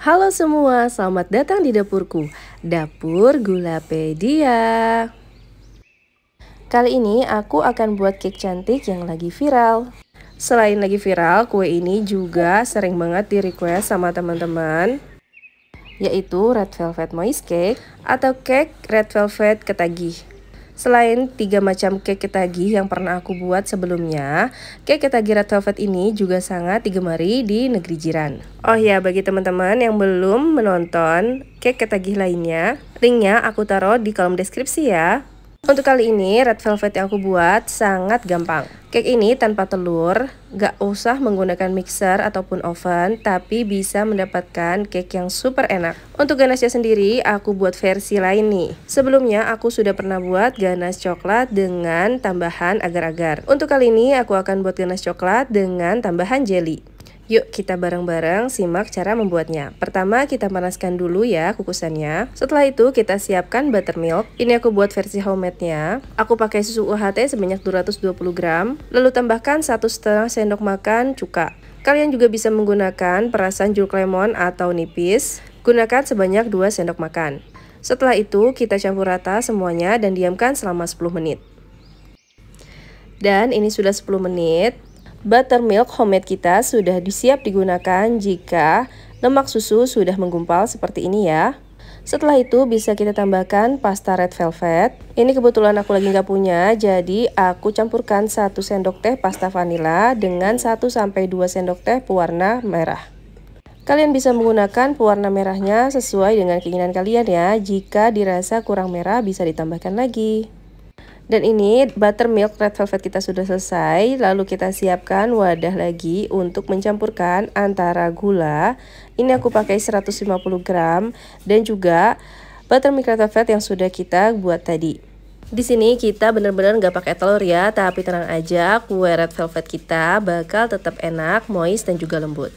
Halo semua, selamat datang di dapurku, dapur Gulapedia. Kali ini aku akan buat cake cantik yang lagi viral. Selain lagi viral, kue ini juga sering banget di request sama teman-teman yaitu Red Velvet Moist Cake atau cake Red Velvet Ketagih. Selain tiga macam cake ketagi yang pernah aku buat sebelumnya, cake ketagi red velvet ini juga sangat digemari di negeri jiran. Oh ya, bagi teman-teman yang belum menonton cake ketagi lainnya, linknya aku taruh di kolom deskripsi ya. Untuk kali ini red velvet yang aku buat sangat gampang. Cake ini tanpa telur, gak usah menggunakan mixer ataupun oven, tapi bisa mendapatkan cake yang super enak. Untuk ganasnya sendiri, aku buat versi lain nih. Sebelumnya, aku sudah pernah buat ganas coklat dengan tambahan agar-agar. Untuk kali ini, aku akan buat ganas coklat dengan tambahan jelly. Yuk kita bareng-bareng simak cara membuatnya. Pertama kita panaskan dulu ya kukusannya. Setelah itu kita siapkan buttermilk. Ini aku buat versi homemade-nya. Aku pakai susu UHT sebanyak 220 gram. Lalu tambahkan satu setengah sendok makan cuka. Kalian juga bisa menggunakan perasan jeruk lemon atau nipis. Gunakan sebanyak 2 sendok makan. Setelah itu kita campur rata semuanya dan diamkan selama 10 menit. Dan ini sudah 10 menit. Buttermilk homemade kita sudah disiap digunakan jika lemak susu sudah menggumpal seperti ini ya. Setelah itu bisa kita tambahkan pasta red velvet. Ini kebetulan aku lagi nggak punya, jadi aku campurkan 1 sendok teh pasta vanila dengan 1-2 sendok teh pewarna merah. Kalian bisa menggunakan pewarna merahnya sesuai dengan keinginan kalian ya. Jika dirasa kurang merah bisa ditambahkan lagi. Dan ini buttermilk red velvet kita sudah selesai. Lalu kita siapkan wadah lagi untuk mencampurkan antara gula. Ini aku pakai 150 gram dan juga buttermilk red velvet yang sudah kita buat tadi. Di sini kita benar-benar nggak pakai telur ya, tapi tenang aja kue red velvet kita bakal tetap enak, moist dan juga lembut.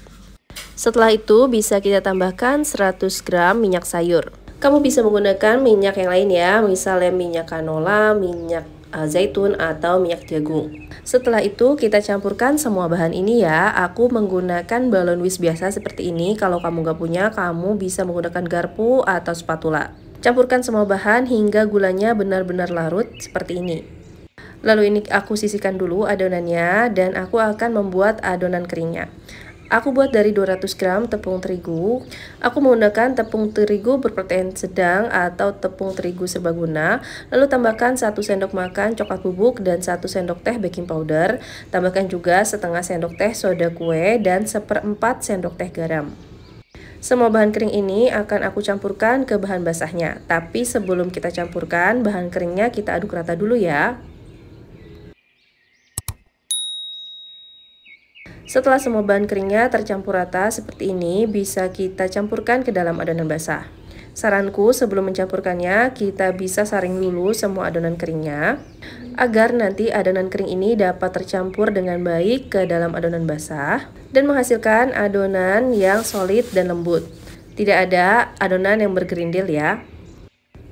Setelah itu bisa kita tambahkan 100 gram minyak sayur. Kamu bisa menggunakan minyak yang lain ya, misalnya minyak canola, minyak eh, zaitun atau minyak jagung. Setelah itu kita campurkan semua bahan ini ya. Aku menggunakan balon whisk biasa seperti ini. Kalau kamu gak punya, kamu bisa menggunakan garpu atau spatula. Campurkan semua bahan hingga gulanya benar-benar larut seperti ini. Lalu ini aku sisihkan dulu adonannya dan aku akan membuat adonan keringnya. Aku buat dari 200 gram tepung terigu. Aku menggunakan tepung terigu berprotein sedang atau tepung terigu serbaguna. Lalu tambahkan 1 sendok makan coklat bubuk dan 1 sendok teh baking powder. Tambahkan juga setengah sendok teh soda kue dan seperempat sendok teh garam. Semua bahan kering ini akan aku campurkan ke bahan basahnya. Tapi sebelum kita campurkan, bahan keringnya kita aduk rata dulu ya. Setelah semua bahan keringnya tercampur rata seperti ini, bisa kita campurkan ke dalam adonan basah. Saranku sebelum mencampurkannya, kita bisa saring dulu semua adonan keringnya, agar nanti adonan kering ini dapat tercampur dengan baik ke dalam adonan basah, dan menghasilkan adonan yang solid dan lembut. Tidak ada adonan yang bergerindil ya.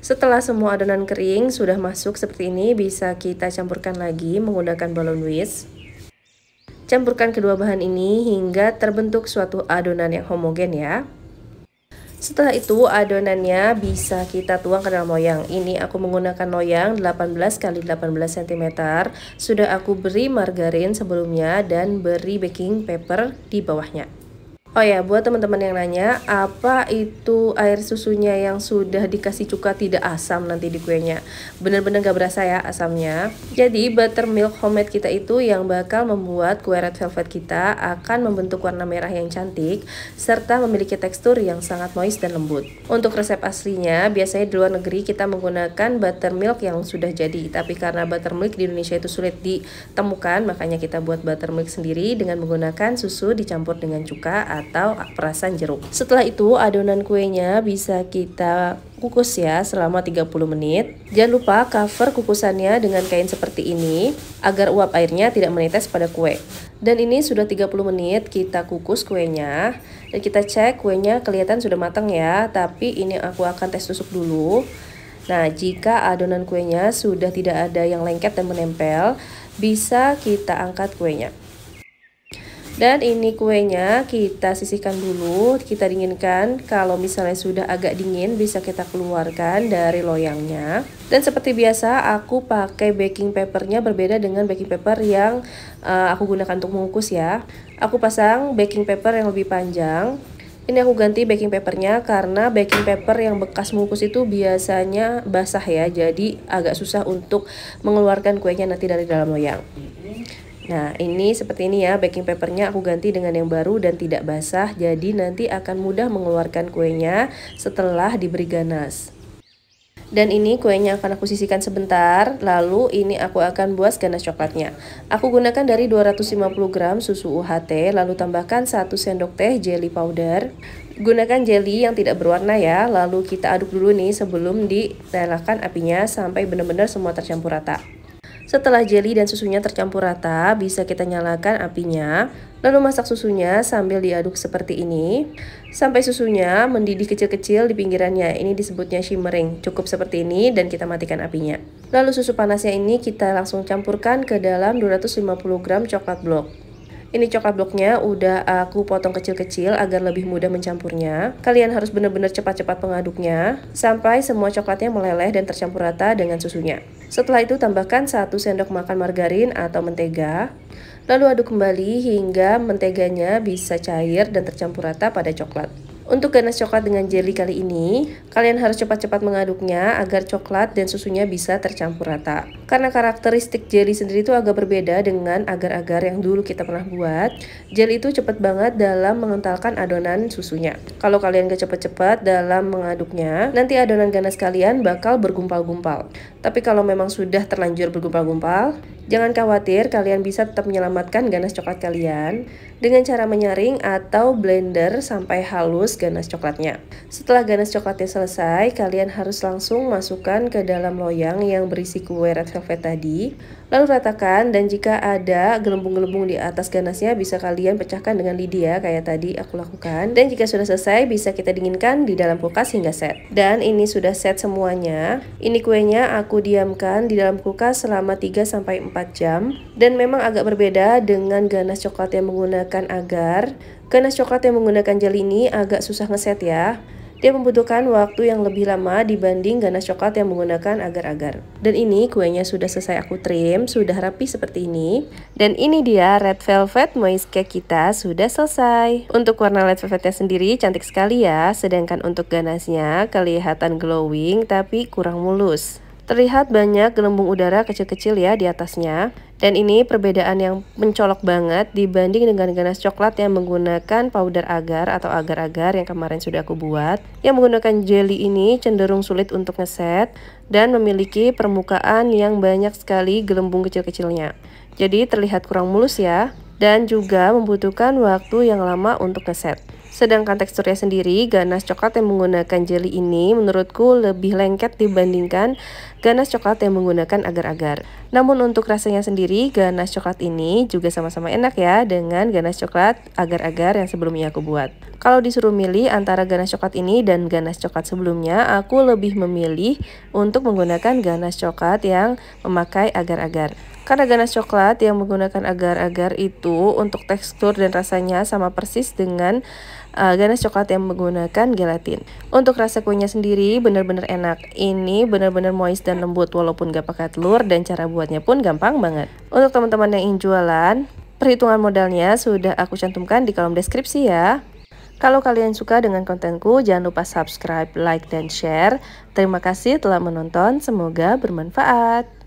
Setelah semua adonan kering sudah masuk seperti ini, bisa kita campurkan lagi menggunakan balon whisk. Campurkan kedua bahan ini hingga terbentuk suatu adonan yang homogen ya. Setelah itu adonannya bisa kita tuang ke dalam loyang Ini aku menggunakan loyang 18 x 18 cm Sudah aku beri margarin sebelumnya dan beri baking paper di bawahnya Oh ya, buat teman-teman yang nanya, apa itu air susunya yang sudah dikasih cuka tidak asam nanti di kuenya? Bener-bener gak berasa ya asamnya. Jadi buttermilk homemade kita itu yang bakal membuat kue red velvet kita akan membentuk warna merah yang cantik, serta memiliki tekstur yang sangat moist dan lembut. Untuk resep aslinya, biasanya di luar negeri kita menggunakan buttermilk yang sudah jadi, tapi karena buttermilk di Indonesia itu sulit ditemukan, makanya kita buat buttermilk sendiri dengan menggunakan susu dicampur dengan cuka atau perasan jeruk. Setelah itu adonan kuenya bisa kita kukus ya selama 30 menit. Jangan lupa cover kukusannya dengan kain seperti ini agar uap airnya tidak menetes pada kue. Dan ini sudah 30 menit kita kukus kuenya dan kita cek kuenya kelihatan sudah matang ya, tapi ini aku akan tes tusuk dulu. Nah, jika adonan kuenya sudah tidak ada yang lengket dan menempel, bisa kita angkat kuenya. Dan ini kuenya kita sisihkan dulu, kita dinginkan. Kalau misalnya sudah agak dingin bisa kita keluarkan dari loyangnya. Dan seperti biasa aku pakai baking papernya berbeda dengan baking paper yang uh, aku gunakan untuk mengukus ya. Aku pasang baking paper yang lebih panjang. Ini aku ganti baking papernya karena baking paper yang bekas mengukus itu biasanya basah ya. Jadi agak susah untuk mengeluarkan kuenya nanti dari dalam loyang. Nah ini seperti ini ya baking papernya aku ganti dengan yang baru dan tidak basah Jadi nanti akan mudah mengeluarkan kuenya setelah diberi ganas dan ini kuenya akan aku sisihkan sebentar, lalu ini aku akan buat ganas coklatnya. Aku gunakan dari 250 gram susu UHT, lalu tambahkan 1 sendok teh jelly powder. Gunakan jelly yang tidak berwarna ya, lalu kita aduk dulu nih sebelum dinyalakan apinya sampai benar-benar semua tercampur rata. Setelah jelly dan susunya tercampur rata, bisa kita nyalakan apinya, lalu masak susunya sambil diaduk seperti ini, sampai susunya mendidih kecil-kecil di pinggirannya. Ini disebutnya shimmering, cukup seperti ini dan kita matikan apinya. Lalu susu panasnya ini kita langsung campurkan ke dalam 250 gram coklat blok. Ini coklat bloknya udah aku potong kecil-kecil agar lebih mudah mencampurnya. Kalian harus benar-benar cepat-cepat mengaduknya sampai semua coklatnya meleleh dan tercampur rata dengan susunya. Setelah itu tambahkan 1 sendok makan margarin atau mentega. Lalu aduk kembali hingga menteganya bisa cair dan tercampur rata pada coklat. Untuk ganas coklat dengan jelly kali ini, kalian harus cepat-cepat mengaduknya agar coklat dan susunya bisa tercampur rata. Karena karakteristik jelly sendiri itu agak berbeda dengan agar-agar yang dulu kita pernah buat. Jelly itu cepat banget dalam mengentalkan adonan susunya. Kalau kalian gak cepat-cepat dalam mengaduknya, nanti adonan ganas kalian bakal bergumpal-gumpal. Tapi kalau memang sudah terlanjur bergumpal-gumpal, jangan khawatir kalian bisa tetap menyelamatkan ganas coklat kalian dengan cara menyaring atau blender sampai halus ganas coklatnya. Setelah ganas coklatnya selesai, kalian harus langsung masukkan ke dalam loyang yang berisi kue red velvet coklat tadi. Lalu ratakan dan jika ada gelembung-gelembung di atas ganasnya bisa kalian pecahkan dengan lidi ya kayak tadi aku lakukan. Dan jika sudah selesai bisa kita dinginkan di dalam kulkas hingga set. Dan ini sudah set semuanya. Ini kuenya aku diamkan di dalam kulkas selama 3 4 jam. Dan memang agak berbeda dengan ganas coklat yang menggunakan agar. Ganas coklat yang menggunakan jelly ini agak susah ngeset ya. Dia membutuhkan waktu yang lebih lama dibanding ganas coklat yang menggunakan agar-agar. Dan ini kuenya sudah selesai aku trim, sudah rapi seperti ini. Dan ini dia Red Velvet Moist Cake kita sudah selesai. Untuk warna Red Velvetnya sendiri cantik sekali ya, sedangkan untuk ganasnya kelihatan glowing tapi kurang mulus. Terlihat banyak gelembung udara kecil-kecil ya di atasnya. Dan ini perbedaan yang mencolok banget dibanding dengan ganas coklat yang menggunakan powder agar atau agar-agar yang kemarin sudah aku buat. Yang menggunakan jelly ini cenderung sulit untuk ngeset dan memiliki permukaan yang banyak sekali gelembung kecil-kecilnya. Jadi terlihat kurang mulus ya dan juga membutuhkan waktu yang lama untuk ngeset. Sedangkan teksturnya sendiri, ganas coklat yang menggunakan jelly ini menurutku lebih lengket dibandingkan ganas coklat yang menggunakan agar-agar. Namun untuk rasanya sendiri, ganas coklat ini juga sama-sama enak ya dengan ganas coklat agar-agar yang sebelumnya aku buat. Kalau disuruh milih antara ganas coklat ini dan ganas coklat sebelumnya, aku lebih memilih untuk menggunakan ganas coklat yang memakai agar-agar. Karena ganas coklat yang menggunakan agar-agar itu untuk tekstur dan rasanya sama persis dengan uh, ganas coklat yang menggunakan gelatin. Untuk rasa kuenya sendiri benar-benar enak. Ini benar-benar moist dan lembut walaupun gak pakai telur dan cara buatnya pun gampang banget. Untuk teman-teman yang ingin jualan, perhitungan modalnya sudah aku cantumkan di kolom deskripsi ya. Kalau kalian suka dengan kontenku, jangan lupa subscribe, like, dan share. Terima kasih telah menonton, semoga bermanfaat.